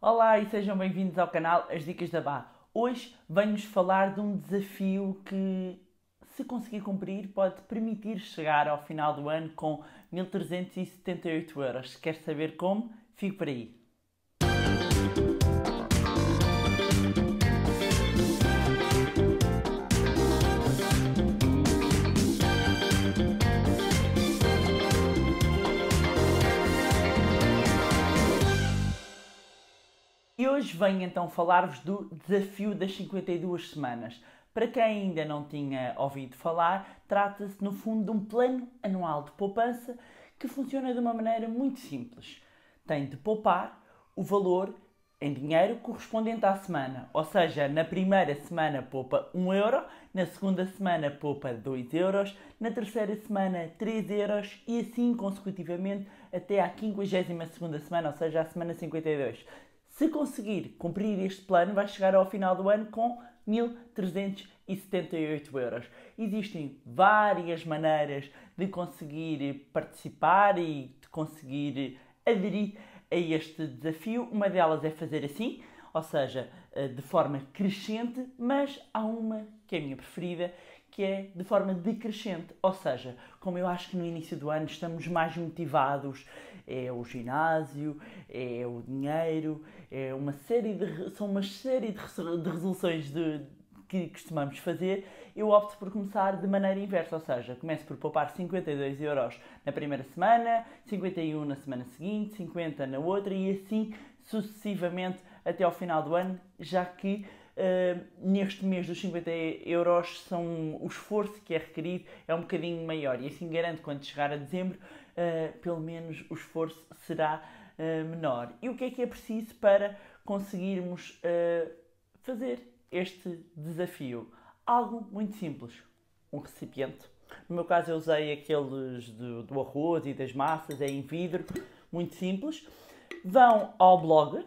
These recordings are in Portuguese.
Olá e sejam bem-vindos ao canal As Dicas da Bá. Hoje venho-vos falar de um desafio que, se conseguir cumprir, pode permitir chegar ao final do ano com 1378 euros. Se quer saber como, fique por aí. E hoje venho então falar-vos do desafio das 52 semanas. Para quem ainda não tinha ouvido falar, trata-se no fundo de um plano anual de poupança que funciona de uma maneira muito simples. Tem de poupar o valor em dinheiro correspondente à semana, ou seja, na primeira semana poupa 1 euro, na segunda semana poupa 2 euros, na terceira semana 3 euros e assim consecutivamente até à 52 segunda semana, ou seja, à semana 52, se conseguir cumprir este plano, vai chegar ao final do ano com 1.378 euros. Existem várias maneiras de conseguir participar e de conseguir aderir a este desafio. Uma delas é fazer assim, ou seja, eh, de forma crescente, mas há uma que é a minha preferida, que é de forma decrescente. Ou seja, como eu acho que no início do ano estamos mais motivados é o ginásio, é o dinheiro, é uma série de, são uma série de, resoluções de, que costumamos fazer. Eu opto por começar de maneira inversa, ou seja, começo por poupar 52 euros na primeira semana, 51 na semana seguinte, 50 na outra e assim sucessivamente até ao final do ano, já que Uh, neste mês dos 50 euros são o esforço que é requerido é um bocadinho maior e assim garanto quando chegar a dezembro eh, pelo menos o esforço será uh, menor. E o que é que é preciso para conseguirmos uh, fazer este desafio? Algo muito simples: um recipiente. No meu caso, eu usei aqueles do, do arroz e das massas, é em vidro, muito simples. Vão ao blog, uh,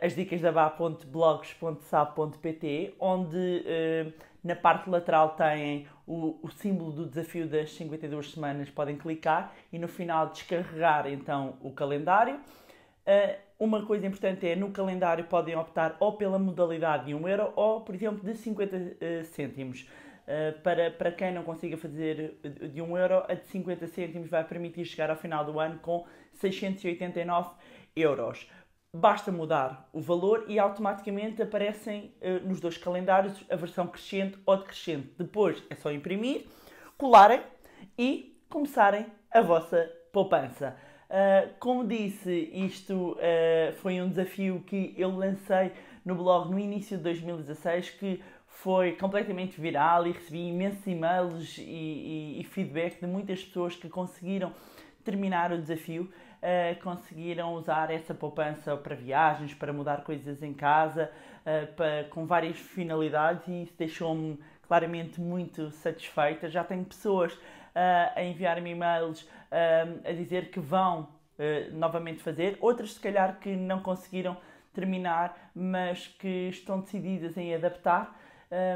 asdicasdabá.blogs.sab.pt, onde na parte lateral têm o, o, símbolo do desafio das 52 semanas, podem clicar e no final descarregar então o calendário. Uh, uma coisa importante é no calendário podem optar ou pela modalidade de 1 euro ou, por exemplo, de 50 uh, ah, cêntimos. Uh, para, para quem não consiga fazer de 1 euro, a de 50 cêntimos vai permitir chegar ao final do ano com 689 euros. Basta mudar o valor e automaticamente aparecem uh, nos dois calendários a versão crescente ou decrescente. Depois é só imprimir, colarem e começarem a vossa poupança. Uh, como disse, isto uh, foi um desafio que eu lancei no blog no início de 2016 que foi completamente viral e recebi imensos e-mails e, e, e feedback de muitas pessoas que conseguiram terminar o desafio, uh, conseguiram usar essa poupança para viagens, para mudar coisas em casa, uh, eh, para, com várias finalidades e isso deixou-me claramente muito satisfeita. Já tenho pessoas uh, a enviar-me e-mails a dizer que vão novamente fazer, outras se calhar que não conseguiram terminar, mas que estão decididas em adaptar,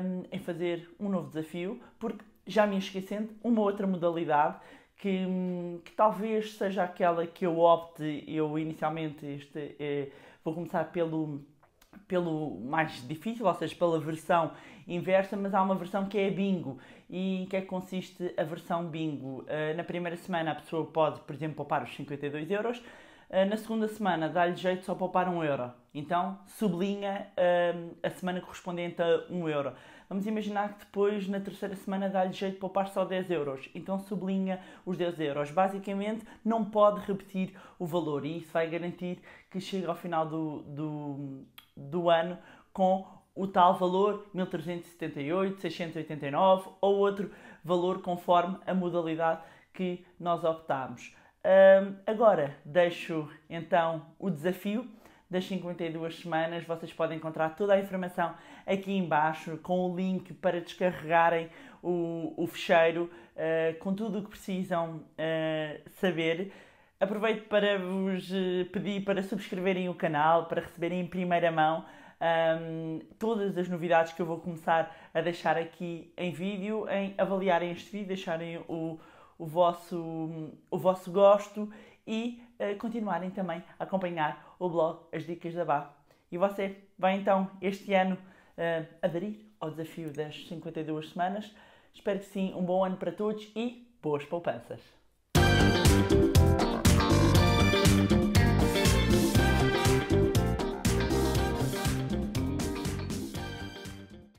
um, em fazer um novo desafio, porque já me esquecendo, uma outra modalidade que, que talvez seja aquela que eu opte. Eu inicialmente este, eh, vou começar pelo, pelo mais difícil, ou seja, pela versão inversa, mas há uma versão que é a bingo. E em que é que consiste a versão bingo? Uh, na primeira semana a pessoa pode, por exemplo, poupar os 52 euros ah, na segunda semana dá-lhe jeito só poupar um euro. Então sublinha a semana correspondente a um euro. Vamos imaginar que depois, na terceira semana, dá-lhe jeito de poupar só 10 euros. Então sublinha os 10 euros. Basicamente, não pode repetir o valor e isso vai garantir que chega ao final do, do, do ano com o tal valor 1378, 689 ou outro valor conforme a modalidade que nós optamos. Um, agora deixo então o desafio das 52 semanas. Vocês podem encontrar toda a informação aqui embaixo com o link para descarregarem o, o fecheiro uh, com tudo o que precisam uh, saber. Aproveito para vos eh, pedir para subscreverem o canal, para receberem em primeira mão um, todas as novidades que eu vou começar a deixar aqui em vídeo, em avaliarem este vídeo, deixarem o, o vosso, o vosso gosto e uh, continuarem também a acompanhar o blog As Dicas da Bá. E você vai então este ano uh, aderir ao desafio das 52 semanas. Espero que sim, um bom ano para todos e boas poupanças!